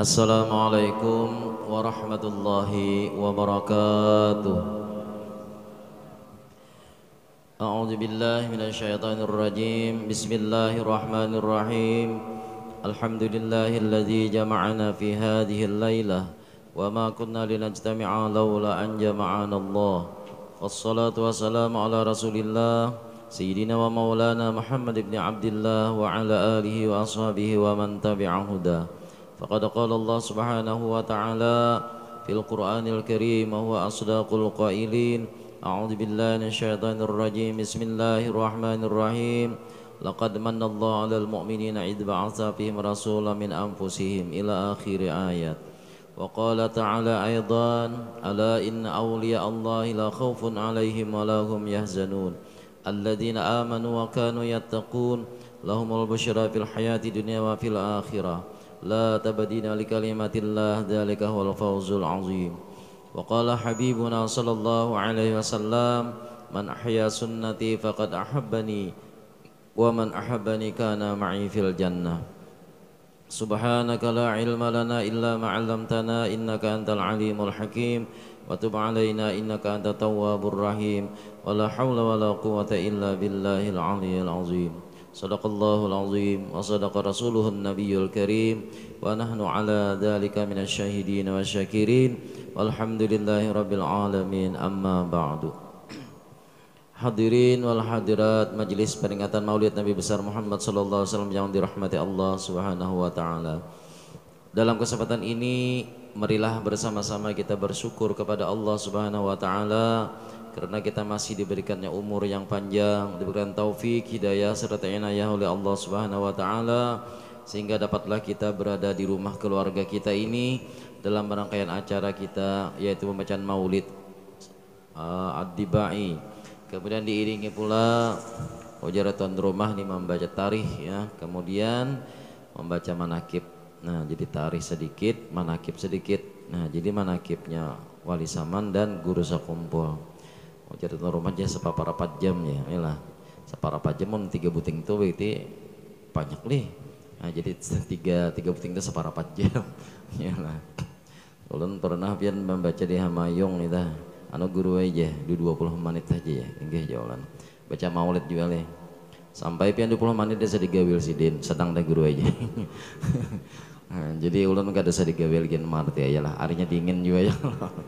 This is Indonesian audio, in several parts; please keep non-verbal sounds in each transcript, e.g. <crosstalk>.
Assalamualaikum warahmatullahi wabarakatuh A'udzu billahi minasyaitonir rajim Bismillahirrahmanirrahim Alhamdulillahilladzi jama'ana fi hadhihi al wa ma kunna linajtami'a laula an jama'ana Allah Wassalatu wassalamu ala Rasulillah wa سيدنا ومولانا محمد بن عبد الله وعلى آله وأصحابه ومن تبع هداه فقد قال الله سبحانه وتعالى في القرآن الكريم وهو أصدق القائلين أعوذ بالله من الشيطان الرجيم بسم الله الرحمن الرحيم لقد من الله على المؤمنين إذ بعث فيهم رسولا من أنفسهم إلى آخر آيات وقال تعالى أيضا ألا إن أولياء الله لا خوف عليهم ولا هم يحزنون الذين آمنوا وكانوا يتقون لهم البشرى في الحياة الدنيا وفي الآخرة لا تبدين لكلمات الله ذلك هو الفوز العظيم وقال حبيبنا صلى الله عليه وسلم من أحيا سنتي فقد أحبني ومن أحبني كان معي في الجنة سبحانك لا علم لنا إلا ما علمتنا إنك أنت العليم الحكيم وتب علينا إنك أنت التواب الرحيم ولا حول ولا قوة إلا بالله العلي العظيم صدق الله العظيم وصدق رسوله النبي الكريم ونحن على ذلك من الشاهدين والشاكرين والحمد لله رب العالمين أما بعد Hadirin wal hadirat Majelis Peringatan Maulid Nabi Besar Muhammad sallallahu alaihi wasallam yang dirahmati Allah Subhanahu wa taala. Dalam kesempatan ini marilah bersama-sama kita bersyukur kepada Allah Subhanahu wa taala karena kita masih diberikannya umur yang panjang, diberikan taufik, hidayah serta inayah oleh Allah Subhanahu wa taala sehingga dapatlah kita berada di rumah keluarga kita ini dalam rangkaian acara kita yaitu pembacaan Maulid uh, Ad-Dibai. Kemudian diiringi pula ujaran di rumah ini membaca tarikh ya, kemudian membaca manakib Nah, jadi tarikh sedikit, manakib sedikit. Nah, jadi manakibnya wali saman dan guru sakumpul. Oh, jadi rumahnya sepaparapat jam ya, inilah Separapat jam tiga buting itu berarti banyak nih. Nah, jadi tiga tiga buting itu separapat jam. <laughs> lah Ulun pernah pian membaca di Hamayong itu anu guru aja di 20 menit aja ya, enggak jalan. Baca maulid juga leh sampai pian 20 menit desa gawil sidin sedang dan guru aja <laughs> nah, jadi ulun gak sedih gawil gen marti ya lah arinya dingin juga ya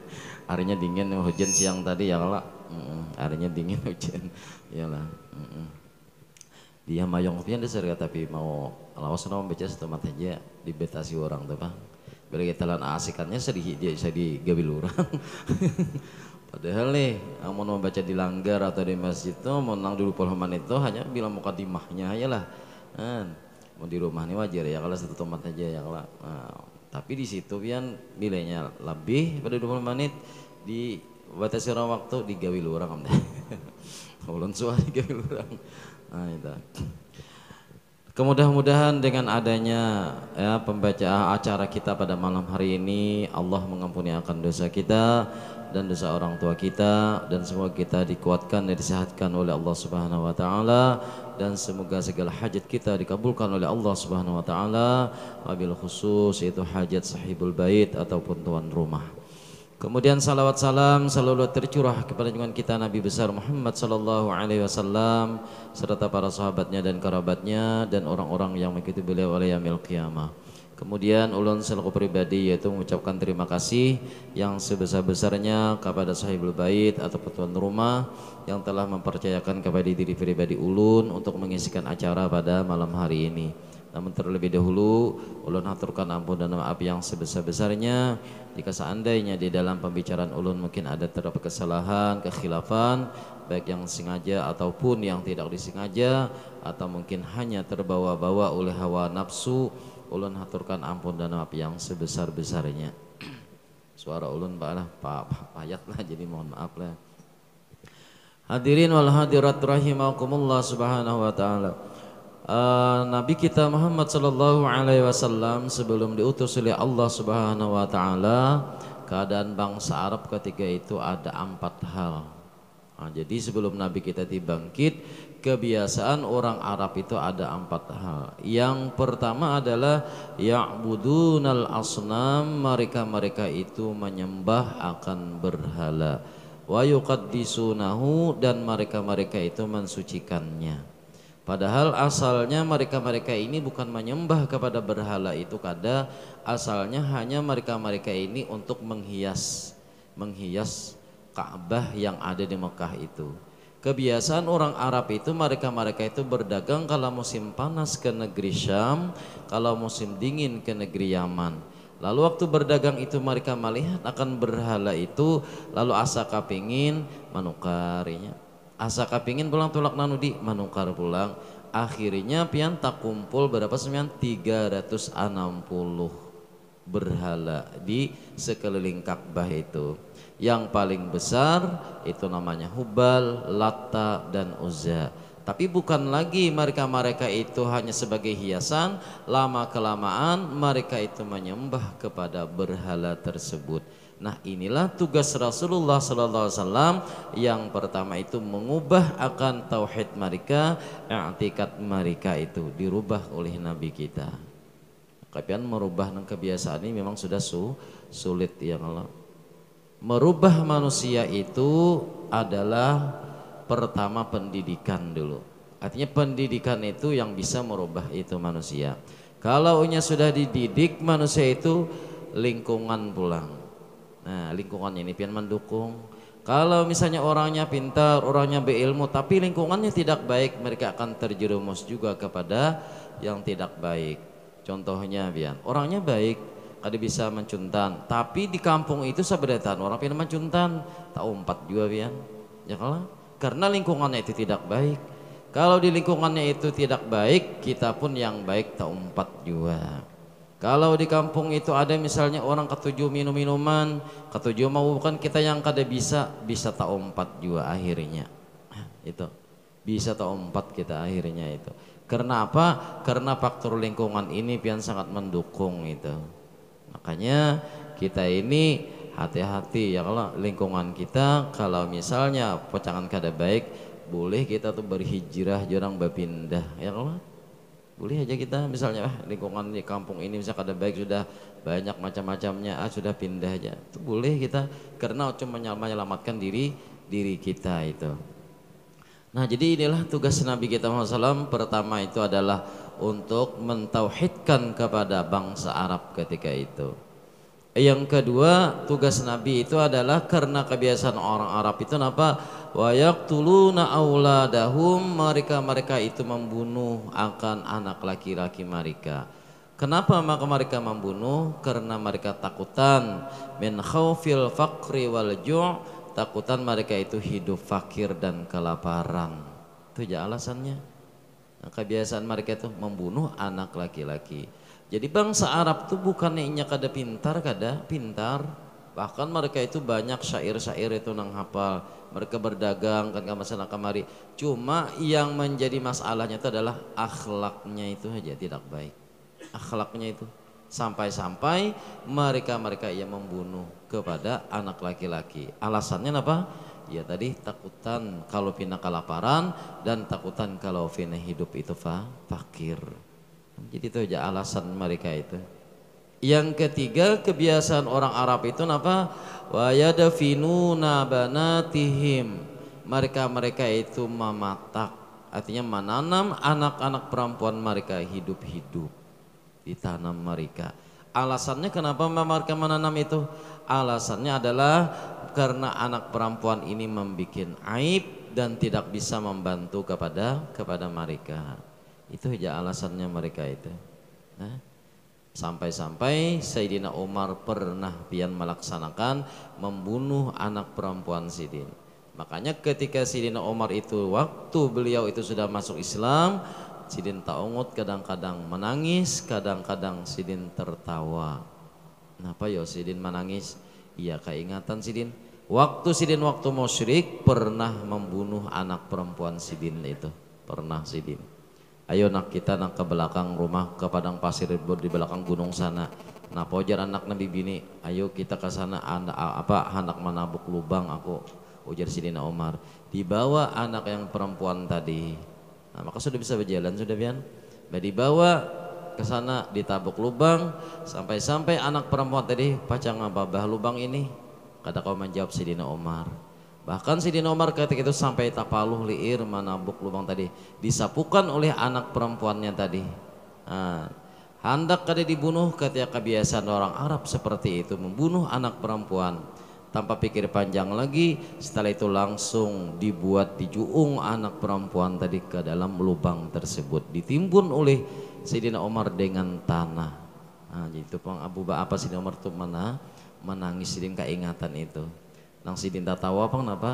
<laughs> arinya dingin hujan siang tadi ya lah arinya dingin <laughs> hujan ya lah dia mayong pian desa tapi mau lawas nama baca setempat aja dibetasi orang tuh bang bila kita lan asikannya sedih dia sedih gawil orang Padahal nih, yang mau membaca di langgar atau di masjid itu, mau nang dulu menit itu hanya bilang timahnya aja lah. Kan. Mau di rumah ini wajar ya kalau satu tomat aja ya kalau. Nah, tapi di situ pian nilainya lebih pada 20 menit di batas orang waktu digawe lurang <laughs> amda. Ulun suara gawi lurang. Nah, itu. Kemudah-mudahan dengan adanya ya, pembacaan acara kita pada malam hari ini Allah mengampuni akan dosa kita dan dosa orang tua kita dan semoga kita dikuatkan dan disehatkan oleh Allah Subhanahu wa taala dan semoga segala hajat kita dikabulkan oleh Allah Subhanahu wa taala wabil khusus itu hajat sahibul bait ataupun tuan rumah. Kemudian salawat salam selalu tercurah kepada junjungan kita Nabi besar Muhammad sallallahu alaihi wasallam serta para sahabatnya dan kerabatnya dan orang-orang yang mengikuti beliau oleh yaumil qiyamah. Kemudian ulun selaku pribadi yaitu mengucapkan terima kasih yang sebesar-besarnya kepada sahibul bait atau petuan rumah yang telah mempercayakan kepada diri pribadi ulun untuk mengisikan acara pada malam hari ini. Namun terlebih dahulu ulun haturkan ampun dan maaf yang sebesar-besarnya jika seandainya di dalam pembicaraan ulun mungkin ada terdapat kesalahan, kekhilafan baik yang sengaja ataupun yang tidak disengaja atau mungkin hanya terbawa-bawa oleh hawa nafsu ulun haturkan ampun dan maaf yang sebesar-besarnya <clears throat> suara ulun lah, pak payat lah jadi mohon maaf lah hadirin wal hadirat rahimakumullah subhanahu wa ta'ala uh, Nabi kita Muhammad sallallahu alaihi wasallam sebelum diutus oleh Allah subhanahu wa ta'ala keadaan bangsa Arab ketika itu ada empat hal Nah, jadi sebelum Nabi kita dibangkit, kebiasaan orang Arab itu ada empat hal. Yang pertama adalah ya'budunal asnam, mereka-mereka itu menyembah akan berhala. Wa yuqaddisunahu dan mereka-mereka itu mensucikannya. Padahal asalnya mereka-mereka ini bukan menyembah kepada berhala itu kada, asalnya hanya mereka-mereka ini untuk menghias menghias Ka'bah yang ada di Mekah itu. Kebiasaan orang Arab itu mereka-mereka itu berdagang kalau musim panas ke negeri Syam, kalau musim dingin ke negeri Yaman. Lalu waktu berdagang itu mereka melihat akan berhala itu, lalu asa kapingin menukarinya. Asa kapingin pulang tulak nanudi menukar pulang. Akhirnya pian tak kumpul berapa sembilan 360 berhala di sekeliling Ka'bah itu. Yang paling besar itu namanya Hubal, lata dan Uzza. Tapi bukan lagi mereka-mereka itu hanya sebagai hiasan, lama kelamaan mereka itu menyembah kepada berhala tersebut. Nah inilah tugas Rasulullah SAW yang pertama itu mengubah akan tauhid mereka, i'tikad mereka itu dirubah oleh Nabi kita. Kapan merubah kebiasaan ini memang sudah su, sulit ya Allah merubah manusia itu adalah pertama pendidikan dulu. Artinya pendidikan itu yang bisa merubah itu manusia. Kalau Kalaunya sudah dididik manusia itu lingkungan pulang. Nah, lingkungannya ini pian mendukung. Kalau misalnya orangnya pintar, orangnya berilmu, tapi lingkungannya tidak baik, mereka akan terjerumus juga kepada yang tidak baik. Contohnya, pian, orangnya baik, kada bisa mencuntan tapi di kampung itu sabedatan orang pina mencuntan tak umpat juga pian ya kalah karena lingkungannya itu tidak baik kalau di lingkungannya itu tidak baik kita pun yang baik tak umpat juga kalau di kampung itu ada misalnya orang ketujuh minum-minuman, ketujuh mau bukan kita yang kada bisa, bisa tak umpat juga akhirnya. <clears throat> Itu. Bisa tak umpat kita akhirnya itu. Karena apa? Karena faktor lingkungan ini pian sangat mendukung itu. Makanya kita ini hati-hati ya kalau lingkungan kita kalau misalnya pocangan kada baik boleh kita tuh berhijrah jarang berpindah ya kalau boleh aja kita misalnya ah, lingkungan di kampung ini bisa kada baik sudah banyak macam-macamnya ah sudah pindah aja itu boleh kita karena cuma menyelamatkan diri diri kita itu Nah jadi inilah tugas Nabi kita Muhammad SAW pertama itu adalah untuk mentauhidkan kepada bangsa Arab ketika itu. Yang kedua tugas Nabi itu adalah karena kebiasaan orang Arab itu apa? Wayaqtuluna auladahum mereka-mereka itu membunuh akan anak laki-laki mereka. Kenapa maka mereka membunuh? Karena mereka takutan min khawfil faqri wal ju' Takutan mereka itu hidup fakir dan kelaparan itu aja alasannya nah, kebiasaan mereka itu membunuh anak laki-laki jadi bangsa Arab itu bukannya inya kada pintar kada pintar bahkan mereka itu banyak syair-syair itu nang hafal mereka berdagang kan ke masalah kemari cuma yang menjadi masalahnya itu adalah akhlaknya itu aja tidak baik akhlaknya itu sampai-sampai mereka-mereka yang membunuh kepada anak laki-laki. Alasannya apa? Ya tadi takutan kalau fina kelaparan dan takutan kalau fina hidup itu fa fakir. Jadi itu aja alasan mereka itu. Yang ketiga kebiasaan orang Arab itu apa? Wa yadfinuna banatihim. Mereka-mereka itu mematak, artinya menanam anak-anak perempuan mereka hidup-hidup ditanam mereka. Alasannya kenapa mereka menanam itu? alasannya adalah karena anak perempuan ini membuat aib dan tidak bisa membantu kepada kepada mereka itu aja alasannya mereka itu nah, sampai-sampai Sayyidina Umar pernah pian melaksanakan membunuh anak perempuan Sidin makanya ketika Sidina Umar itu waktu beliau itu sudah masuk Islam Sidin taungut kadang-kadang menangis kadang-kadang Sidin tertawa Kenapa ya Sidin menangis? Iya keingatan Sidin. Waktu Sidin waktu musyrik pernah membunuh anak perempuan Sidin itu. Pernah Sidin. Ayo nak kita nak ke belakang rumah ke padang pasir di belakang gunung sana. Nah pojar anak Nabi bini, ayo kita ke sana anak apa anak menabuk lubang aku ujar Sidin, Omar. Dibawa anak yang perempuan tadi. Nah, maka sudah bisa berjalan sudah Bian. Nah, dibawa ke sana ditabuk lubang sampai-sampai anak perempuan tadi pacangan babah lubang ini kata kau menjawab Sidina Omar bahkan Sidina Omar ketika itu sampai tapaluh liir menabuk lubang tadi disapukan oleh anak perempuannya tadi nah, hendak kada dibunuh ketika kebiasaan orang Arab seperti itu membunuh anak perempuan tanpa pikir panjang lagi setelah itu langsung dibuat dijuung anak perempuan tadi ke dalam lubang tersebut ditimbun oleh Sidina Umar dengan tanah nah, itu pang Abu ba apa Sidina Umar tuh mana menangis sidin keingatan itu nang sidin tawa pang apa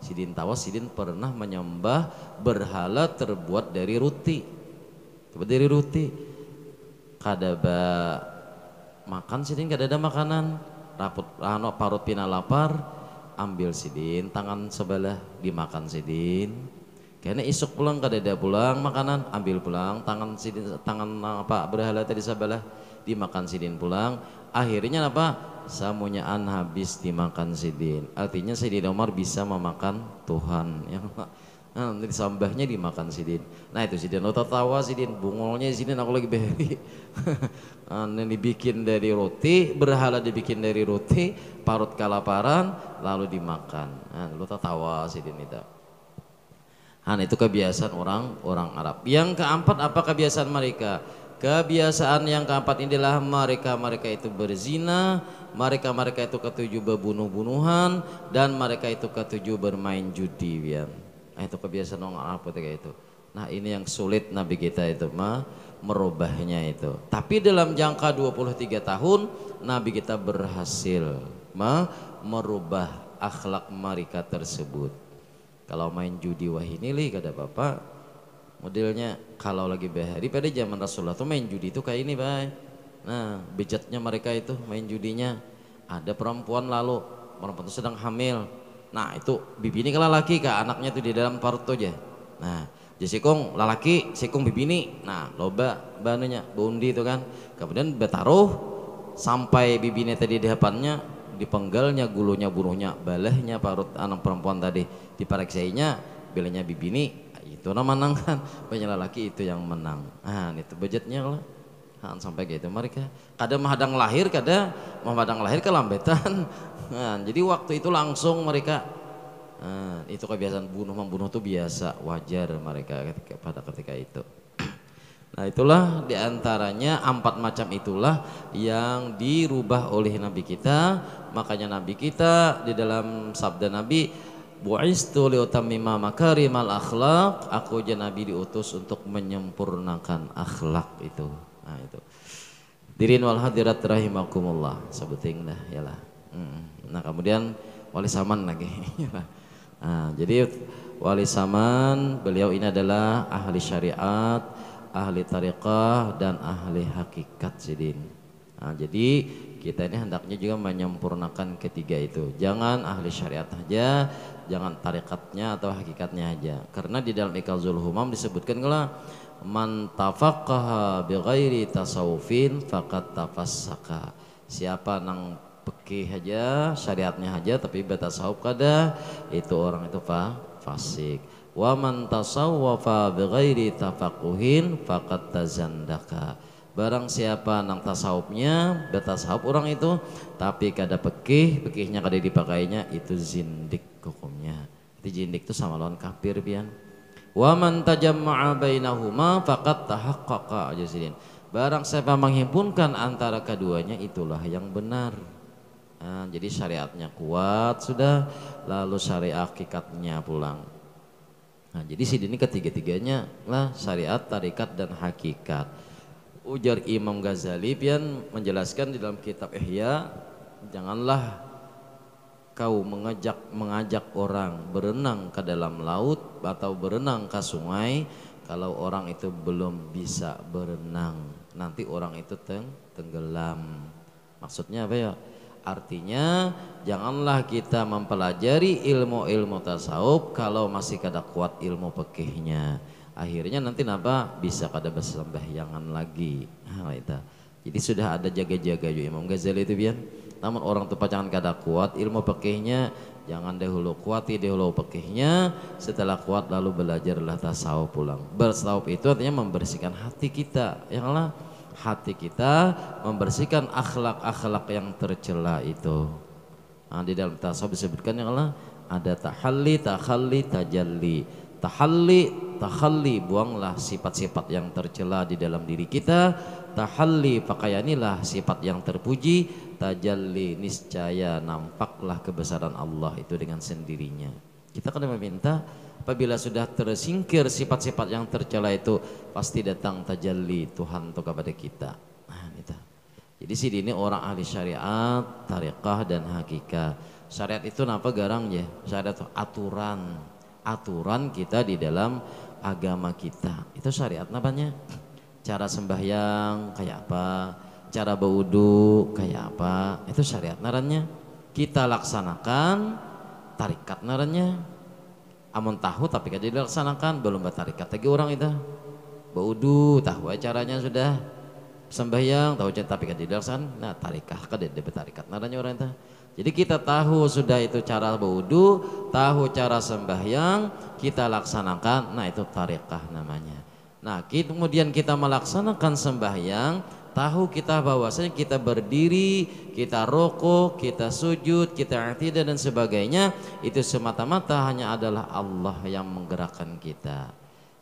sidin tawa sidin pernah menyembah berhala terbuat dari roti, terbuat dari ruti kadaba makan sidin kada ada makanan raput rano parut pina lapar ambil sidin tangan sebelah dimakan sidin karena isuk pulang kada ada pulang makanan ambil pulang tangan sidin tangan eh, apa berhala tadi sabalah dimakan sidin pulang akhirnya apa samunya an habis dimakan sidin artinya sidin Omar bisa memakan Tuhan ya <laughs> Nah, nanti sambahnya dimakan sidin. Nah itu sidin, lo tertawa sidin, bungolnya sidin aku lagi beri. <laughs> nah, ini dibikin dari roti, berhala dibikin dari roti, parut kalaparan, lalu dimakan. Nah, lo tertawa sidin itu. Nah, itu kebiasaan orang orang Arab. Yang keempat apa kebiasaan mereka? Kebiasaan yang keempat inilah mereka-mereka itu berzina, mereka-mereka itu ketujuh berbunuh-bunuhan dan mereka itu ketujuh bermain judi, ya. Nah, itu kebiasaan orang Arab ketika itu. Nah, ini yang sulit Nabi kita itu mah merubahnya itu. Tapi dalam jangka 23 tahun Nabi kita berhasil mah merubah akhlak mereka tersebut kalau main judi wah ini lih kata bapak modelnya kalau lagi bahari pada zaman Rasulullah tuh main judi itu kayak ini bay nah bejatnya mereka itu main judinya ada perempuan lalu perempuan itu sedang hamil nah itu bibi ini kalah laki kak anaknya tuh di dalam parut aja nah jadi kong lalaki, bibi bibini. Nah, loba banunya bundi itu kan. Kemudian betaruh sampai bibinya tadi di depannya dipenggalnya gulunya buruhnya balahnya parut anak perempuan tadi diparaksainya bilanya bibini itu nama menang kan banyak laki itu yang menang ah itu budgetnya lah Han sampai gitu mereka kadang menghadang lahir kadang menghadang lahir ke kelambetan nah, <laughs> jadi waktu itu langsung mereka Han ah, itu kebiasaan bunuh membunuh itu biasa wajar mereka pada ketika itu <clears throat> Nah itulah diantaranya empat macam itulah yang dirubah oleh Nabi kita Makanya Nabi kita di dalam sabda Nabi Bu'istu liutammima makarimal akhlak. Aku aja Nabi diutus untuk menyempurnakan akhlak itu. Nah itu. Dirin wal hadirat rahimakumullah. Sebuting dah yalah. Hmm. Nah kemudian wali saman lagi. <laughs> nah, jadi wali saman beliau ini adalah ahli syariat, ahli tariqah dan ahli hakikat sidin. Nah, jadi kita ini hendaknya juga menyempurnakan ketiga itu. Jangan ahli syariat saja, jangan tarekatnya atau hakikatnya aja karena di dalam ikazul humam disebutkan kalau man tafaqqaha bighairi tasawufin faqad tafassaka siapa nang pekih aja syariatnya aja tapi betasawuf kada itu orang itu fa fasik wa man tasawwafa bighairi tafaqquhin faqad tazandaka Barang siapa nang tasawufnya, betasawuf orang itu, tapi kada pekih, pekihnya kada dipakainya itu zindik hukumnya. Jadi jindik itu sama lawan kafir pian. Wa man tajamma'a bainahuma faqad tahaqqaqa ajazidin. Barang siapa menghimpunkan antara keduanya itulah yang benar. Nah, jadi syariatnya kuat sudah, lalu syariat hakikatnya pulang. Nah, jadi sini ini ketiga-tiganya lah syariat, tarikat dan hakikat. Ujar Imam Ghazali pian menjelaskan di dalam kitab Ihya, janganlah kau mengajak mengajak orang berenang ke dalam laut atau berenang ke sungai kalau orang itu belum bisa berenang nanti orang itu teng tenggelam maksudnya apa ya artinya janganlah kita mempelajari ilmu-ilmu tasawuf kalau masih kada kuat ilmu pekihnya akhirnya nanti napa bisa kada bersembahyangan lagi nah, itu jadi sudah ada jaga-jaga juga Imam Ghazali itu biar namun orang itu pacangan kada kuat ilmu pekihnya jangan dahulu kuati dahulu pekihnya setelah kuat lalu belajarlah tasawuf pulang bersawuf itu artinya membersihkan hati kita yang hati kita membersihkan akhlak-akhlak yang tercela itu nah, di dalam tasawuf disebutkan yang Allah ada tahalli, tahalli, tajalli tahalli tahalli buanglah sifat-sifat yang tercela di dalam diri kita tahalli pakaianilah sifat yang terpuji tajalli niscaya nampaklah kebesaran Allah itu dengan sendirinya. Kita kan meminta apabila sudah tersingkir sifat-sifat yang tercela itu pasti datang tajalli Tuhan itu kepada kita. Nah, kita. Jadi sih ini orang ahli syariat, tariqah dan hakikat. Syariat itu apa garang ya? Syariat itu aturan, aturan kita di dalam agama kita. Itu syariat namanya. Cara sembahyang kayak apa? cara berwudu kayak apa itu syariat narannya kita laksanakan tarikat narannya amun tahu tapi kaji dilaksanakan belum bertarikat lagi orang itu berwudu tahu caranya sudah sembahyang tahu cara tapi kaji laksan nah tarikah kada jadi tarikat narannya orang itu jadi kita tahu sudah itu cara berwudu tahu cara sembahyang kita laksanakan nah itu tarikah namanya nah kemudian kita melaksanakan sembahyang tahu kita bahwasanya kita berdiri, kita rokok, kita sujud, kita tidak dan sebagainya itu semata-mata hanya adalah Allah yang menggerakkan kita.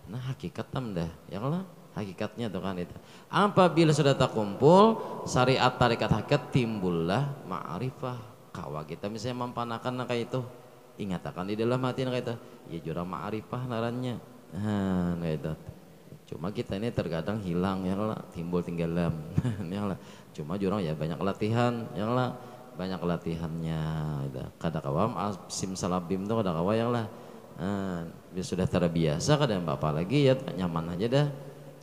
Nah hakikatnya dah, ya Allah hakikatnya tuh kan itu. Apabila sudah tak kumpul, syariat tarikat hakikat timbullah ma'rifah. Kawa kita misalnya mempanakan nah kayak itu, ingat akan di dalam hati nah kayak itu, ya jurang ma'rifah narannya. Nah, kayak itu. Cuma kita ini terkadang hilang ya lah, timbul lem <laughs> ya lah. Cuma jurang ya banyak latihan ya lah, banyak latihannya. Gitu. Kada kawam sim salabim tuh kada kawa ya lah. Eh, ah, sudah terbiasa kadang bapak lagi ya nyaman aja dah.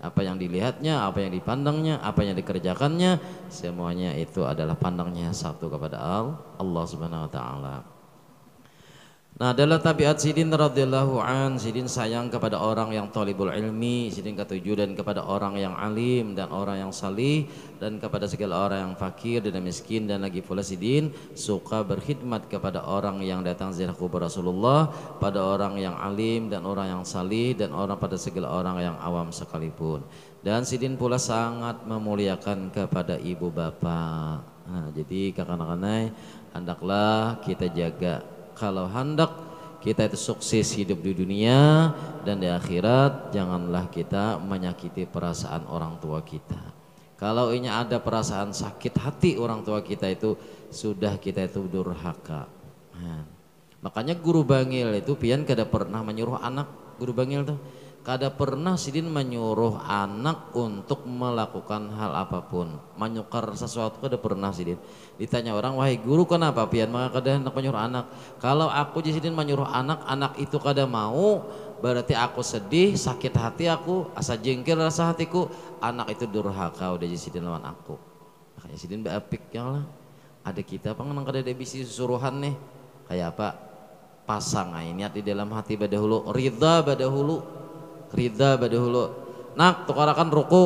Apa yang dilihatnya, apa yang dipandangnya, apa yang dikerjakannya, semuanya itu adalah pandangnya satu kepada Allah Subhanahu wa taala. Nah adalah tabiat Sidin radhiyallahu an Sidin sayang kepada orang yang tolibul ilmi Sidin ketujuh dan kepada orang yang alim dan orang yang salih Dan kepada segala orang yang fakir dan miskin Dan lagi pula Sidin suka berkhidmat kepada orang yang datang ziarah kubur Rasulullah Pada orang yang alim dan orang yang salih Dan orang pada segala orang yang awam sekalipun Dan Sidin pula sangat memuliakan kepada ibu bapak Nah, jadi kakak-kakak hendaklah kita jaga kalau hendak kita itu sukses hidup di dunia dan di akhirat janganlah kita menyakiti perasaan orang tua kita kalau ini ada perasaan sakit hati orang tua kita itu sudah kita itu durhaka nah, makanya guru bangil itu pian kada pernah menyuruh anak guru bangil tuh kada pernah sidin menyuruh anak untuk melakukan hal apapun menyukar sesuatu kada pernah sidin ditanya orang wahai guru kenapa pian maka kada hendak menyuruh anak kalau aku jadi sidin menyuruh anak anak itu kada mau berarti aku sedih sakit hati aku asa jengkel rasa hatiku anak itu durhaka udah jadi sidin lawan aku makanya sidin beapik ya lah ada kita apa nang kada ada bisi suruhan nih kayak apa pasang niat di dalam hati badahulu ridha badahulu ridha badahulu nak tukarakan ruku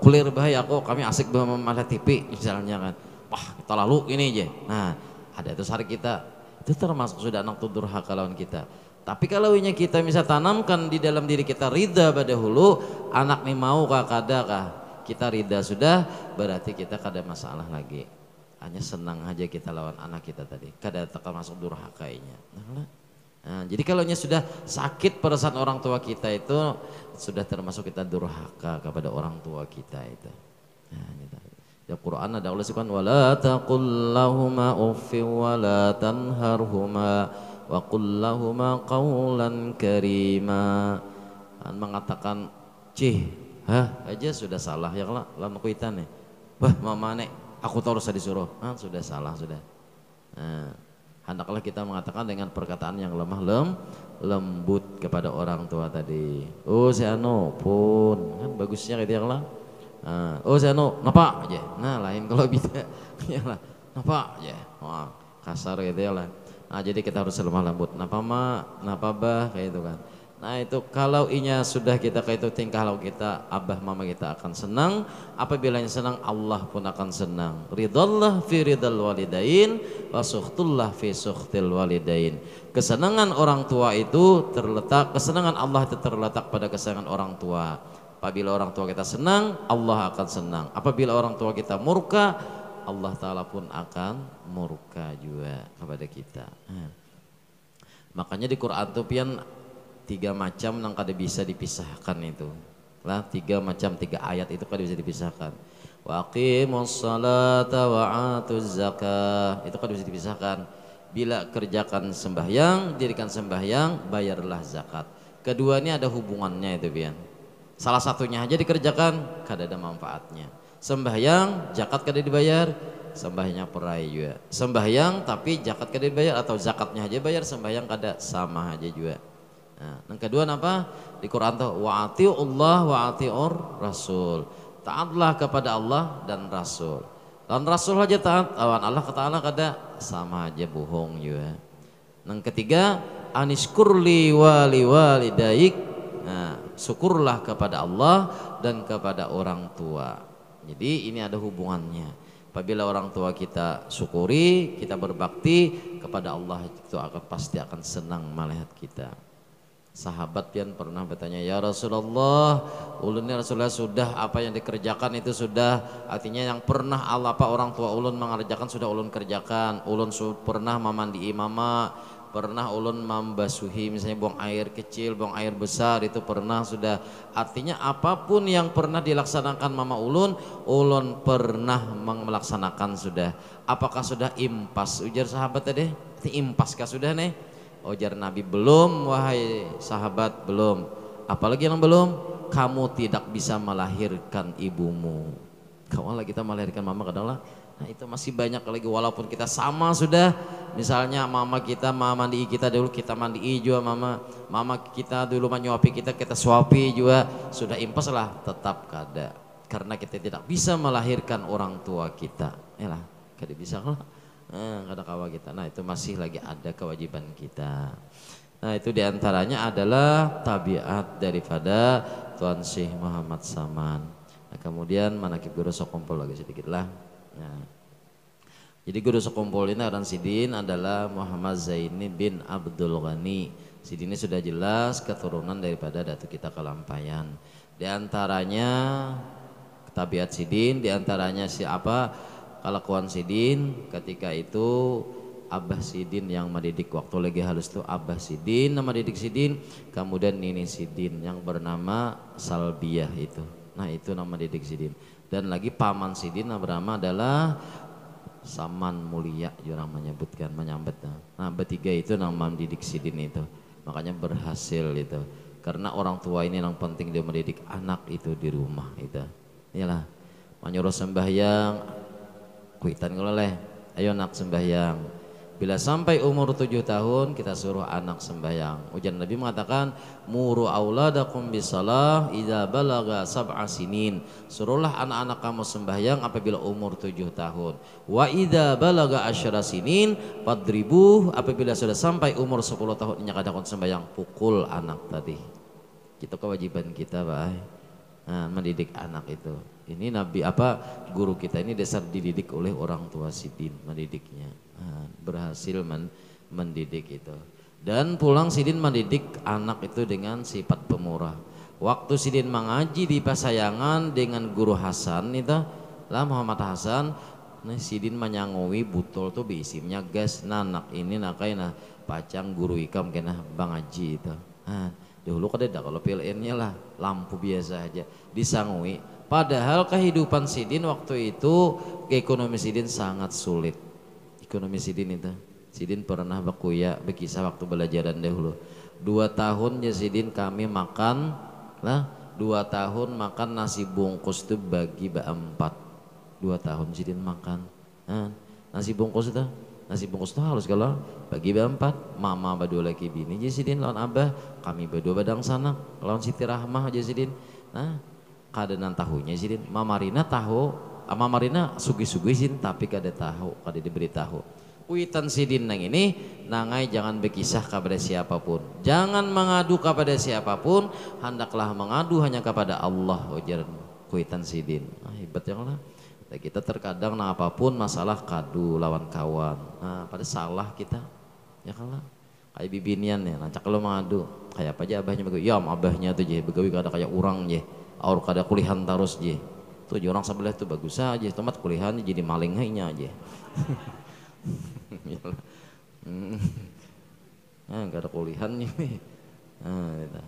kulir bahaya aku kami asik bawa memalah TV misalnya kan wah kita lalu ini aja nah ada itu sari kita itu termasuk sudah anak tudur hak lawan kita tapi kalau inya kita bisa tanamkan di dalam diri kita ridha badahulu anak nih mau kah kada kah kita rida sudah berarti kita kada masalah lagi hanya senang aja kita lawan anak kita tadi kada termasuk durhaka nah, Nah, jadi kalau sudah sakit pada saat orang tua kita itu sudah termasuk kita durhaka kepada orang tua kita itu. Nah, Ya Quran ada Allah subhanahu wala taqul lahuma uffin wala tanharhuma wa qul karima. Dan mengatakan cih, hah aja sudah salah ya kalau lama kuitan nih. Wah mama nek aku tahu harus disuruh. Ah, sudah salah sudah. Nah, hendaklah kita mengatakan dengan perkataan yang lemah lem lembut kepada orang tua tadi oh saya anu pun kan bagusnya gitu ya lah nah, oh saya anu napa aja nah lain kalau <laughs> bisa ya lah napa aja wah kasar gitu ya lah nah jadi kita harus lemah lembut napa ma, napa bah kayak itu kan Nah itu kalau inya sudah kita itu tingkah laku kita abah mama kita akan senang apabila yang senang Allah pun akan senang ridallah fi ridal walidain wasuhtullah fi suhtil walidain kesenangan orang tua itu terletak kesenangan Allah itu terletak pada kesenangan orang tua apabila orang tua kita senang Allah akan senang apabila orang tua kita murka Allah Ta'ala pun akan murka juga kepada kita nah, makanya di Quran tuh pian tiga macam yang kada bisa dipisahkan itu lah tiga macam tiga ayat itu kada bisa dipisahkan wa aqimus salata wa atuz zakah itu kada bisa dipisahkan bila kerjakan sembahyang dirikan sembahyang bayarlah zakat kedua ini ada hubungannya itu Bian salah satunya aja dikerjakan kada ada manfaatnya sembahyang zakat kada dibayar sembahnya perai juga sembahyang tapi zakat kada dibayar atau zakatnya aja bayar sembahyang kada sama aja juga Nah, yang kedua apa? Di Quran tuh wa'atiu Allah wa'atiur Rasul. Taatlah kepada Allah dan Rasul. Dan Rasul aja taat, awan Allah kata Allah kada sama aja bohong juga. Ya. Yang ketiga, aniskurli wali walidaik. Nah, syukurlah kepada Allah dan kepada orang tua. Jadi ini ada hubungannya. Apabila orang tua kita syukuri, kita berbakti kepada Allah itu akan pasti akan senang melihat kita. Sahabat yang pernah bertanya, "Ya Rasulullah, ulun Rasulullah sudah apa yang dikerjakan itu sudah artinya yang pernah Allah apa orang tua ulun mengerjakan sudah ulun kerjakan. Ulun pernah memandi imama, pernah ulun membasuhi misalnya buang air kecil, buang air besar itu pernah sudah. Artinya apapun yang pernah dilaksanakan mama ulun, ulun pernah melaksanakan sudah. Apakah sudah impas?" Ujar sahabat tadi, "Impas kah sudah nih?" Ujar oh, Nabi belum wahai sahabat belum. Apalagi yang belum kamu tidak bisa melahirkan ibumu. Kamu kita melahirkan mama kadanglah. Nah itu masih banyak lagi walaupun kita sama sudah. Misalnya mama kita mama mandi kita dulu kita mandi juga mama mama kita dulu menyuapi kita kita suapi juga sudah impas lah tetap kada karena kita tidak bisa melahirkan orang tua kita. ya lah, kada bisa lah. Nah, kata kawa kita. Nah, itu masih lagi ada kewajiban kita. Nah, itu diantaranya adalah tabiat daripada Tuan Syekh Muhammad Saman. Nah, kemudian manakib guru sokompol lagi sedikit lah. Nah, jadi guru sokompol ini orang Sidin adalah Muhammad Zaini bin Abdul Ghani. Sidin ini sudah jelas keturunan daripada datu kita Kalampayan. Di antaranya tabiat Sidin, di antaranya siapa? Kalakuan Sidin ketika itu Abah Sidin yang mendidik waktu lagi halus itu Abah Sidin nama didik Sidin kemudian Nini Sidin yang bernama Salbiah itu nah itu nama didik Sidin dan lagi paman Sidin yang bernama adalah Saman Mulia ya Orang menyebutkan menyambetnya. nah bertiga itu nama didik Sidin itu makanya berhasil itu karena orang tua ini yang penting dia mendidik anak itu di rumah itu inilah menyuruh sembahyang kuitan keleleh ayo nak sembahyang bila sampai umur tujuh tahun kita suruh anak sembahyang. Ujian Nabi mengatakan muru auladakum bisalah idza balaga sab'a sinin. Suruhlah anak-anak kamu sembahyang apabila umur tujuh tahun. Wa idza balaga asyara sinin apabila sudah sampai umur sepuluh tahun nyakadakan sembahyang pukul anak tadi. Kita gitu kewajiban kita, Pak. Nah, mendidik anak itu ini nabi apa guru kita ini dasar dididik oleh orang tua Sidin mendidiknya ah, berhasil men mendidik itu dan pulang Sidin mendidik anak itu dengan sifat pemurah waktu Sidin mengaji di Pasayangan dengan guru Hasan itu lah Muhammad Hasan nah Sidin menyangowi butol tuh bisimnya gas nanak nah, ini nakai nah pacang guru ikam kena bangaji itu nah, dahulu kada kalau PLN nya lah lampu biasa aja disangui Padahal kehidupan Sidin waktu itu ekonomi Sidin sangat sulit. Ekonomi Sidin itu. Sidin pernah berkuya berkisah waktu belajaran dahulu. Dua tahun ya Sidin kami makan lah dua tahun makan nasi bungkus itu bagi empat. Dua tahun Sidin makan. Nah, nasi bungkus itu nasi bungkus itu halus kalau bagi empat. mama berdua lagi bini ya Sidin, lawan abah kami berdua badang sana lawan siti rahmah ya Sidin. nah kadenan tahunya jadi Rina tahu ama ah, mamarina sugi-sugi sin tapi kada tahu kada diberi tahu kuitan sidin nang ini nangai jangan berkisah kepada siapapun jangan mengadu kepada siapapun hendaklah mengadu hanya kepada Allah ujar kuitan sidin nah, hebat yang lah kita terkadang nah apapun masalah kadu lawan kawan nah pada salah kita ya kalah kayak bibinian ya nah cak lo mengadu kayak apa aja abahnya begitu, ya abahnya tuh je begawi kada kayak orang je ya. Aur kada kulihan tarus je. Tuh orang sebelah tuh bagus aja, tempat kulihan jadi maling hanya aja. <laughs> nah, gak ada kulihan nih. Ah, gitu.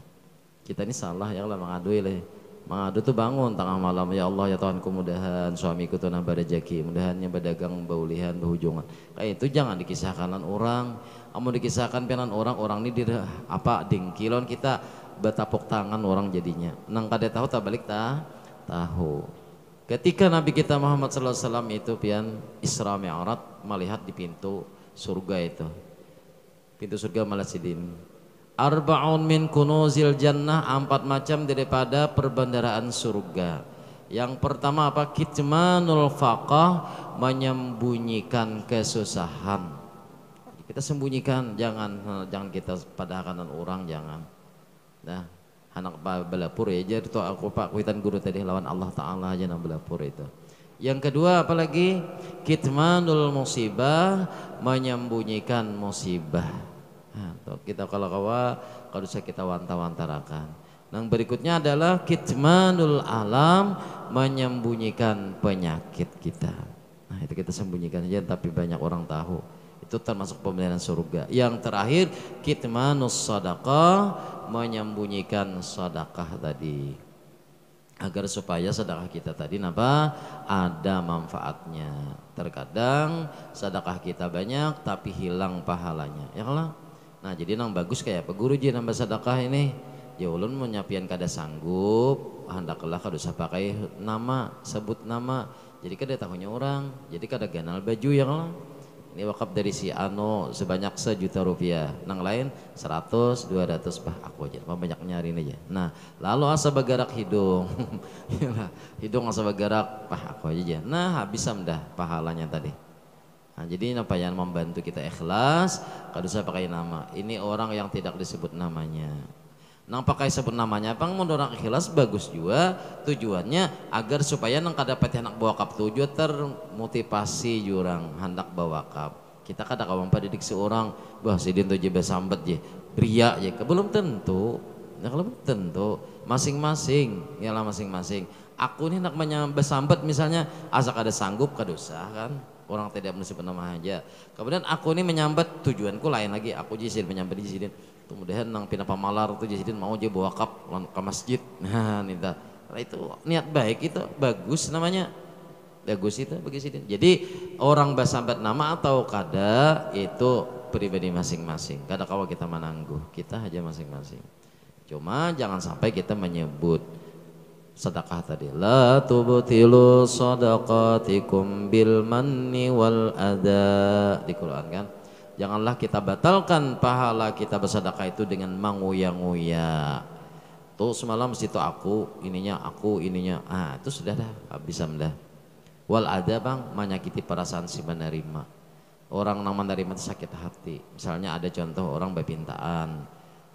Kita ini salah ya lah mengadu ya leh, Mengadu tuh bangun tengah malam ya Allah ya Tuhan mudahan suamiku tuh nambah rezeki, mudahannya berdagang baulihan berhujungan. Kayak itu jangan dikisahkan orang. Kamu dikisahkan pianan orang orang ini di apa dengkilon kita bertapuk tangan orang jadinya nang kada tahu tak balik tak tahu ketika Nabi kita Muhammad SAW itu pian Isra Mi'raj melihat di pintu surga itu pintu surga malah sedih. Arba'un min kunuzil jannah empat macam daripada perbendaraan surga yang pertama apa? Kitmanul fakah menyembunyikan kesusahan. Kita sembunyikan, jangan jangan kita pada kanan orang jangan nah anak belapur ya jadi tu aku pak kuitan guru tadi lawan Allah Taala aja nak belapur itu yang kedua apalagi kitmanul musibah menyembunyikan musibah nah, kita kalau kawa kalau saya kita wanta-wantarakan yang berikutnya adalah kitmanul alam menyembunyikan penyakit kita. Nah, itu kita sembunyikan aja tapi banyak orang tahu. Itu termasuk pemeliharaan surga. Yang terakhir kitmanus sadaqah menyembunyikan sedekah tadi agar supaya sedekah kita tadi napa ada manfaatnya terkadang sedekah kita banyak tapi hilang pahalanya ya Allah nah jadi nang bagus kayak apa guru jadi nambah sedekah ini ya ulun menyapian kada sanggup hendaklah kada usah pakai nama sebut nama jadi kada tahunya orang jadi kada ganal baju ya Allah ini wakaf dari si Ano sebanyak sejuta rupiah Nang lain 100 200 bah aku aja apa banyak nyari aja nah lalu asa bergerak hidung <laughs> hidung asa bergerak bah aku aja nah habis dah pahalanya tadi nah, jadi apa yang membantu kita ikhlas kalau saya pakai nama ini orang yang tidak disebut namanya Nang pakai sebut namanya pang nak ikhlas bagus juga tujuannya agar supaya nang kada pati anak bawa kap tujuh termotivasi jurang hendak bawa kap. Kita kada kawang didik seorang bah sidin tuh jebes sambat je pria je belum tentu. Nah kalau tentu masing-masing ialah masing-masing. Aku ini nak menyambat sambat misalnya asa kada sanggup kadosa kan orang tidak menyebut nama aja. Kemudian aku ini menyambat tujuanku lain lagi. Aku jisir menyambat jisir kemudian nang pina pamalar itu jadi mau bawa kap ke masjid nah nita nah, itu niat baik itu bagus namanya bagus itu bagi sidin jadi orang basabat nama atau kada itu pribadi masing-masing kada kawa kita menangguh kita aja masing-masing cuma jangan sampai kita menyebut sedekah tadi la tubtilu sadaqatikum bil manni wal ada di Quran kan Janganlah kita batalkan pahala kita bersedekah itu dengan manguya-nguya. Tuh semalam situ aku, ininya aku, ininya. Ah, itu sudah dah, bisa mendah Wal ada bang, menyakiti perasaan si menerima. Orang nama menerima itu sakit hati. Misalnya ada contoh orang berpintaan.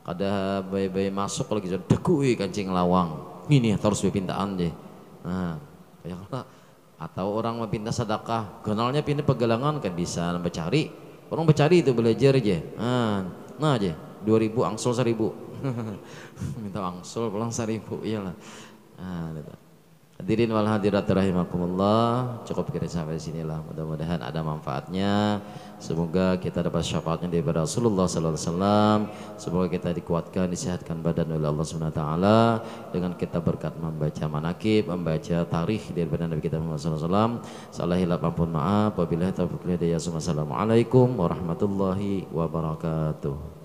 Kada bayi-bayi masuk lagi gitu dekui kancing lawang. Ini terus berpintaan deh. Nah, atau orang berpinta sadakah sedekah, kenalnya pindah pegelangan kan bisa mencari Orang bercari itu belajar aja. Nah, nah aja 2000 angsol 1000. <laughs> Minta angsol pulang 1000 iyalah. Nah, gitu. Hadirin wal hadirat rahimakumullah. Cukup kira sampai sinilah. Mudah-mudahan ada manfaatnya. Semoga kita dapat syafaatnya dari Rasulullah sallallahu alaihi wasallam. Semoga kita dikuatkan, disehatkan badan oleh Allah Subhanahu wa taala dengan kita berkat membaca manakib, membaca tarikh daripada Nabi kita Muhammad sallallahu alaihi wasallam. Salah hilaf ampun maaf. Wabillahi taufiq wal hidayah. Assalamualaikum warahmatullahi wabarakatuh.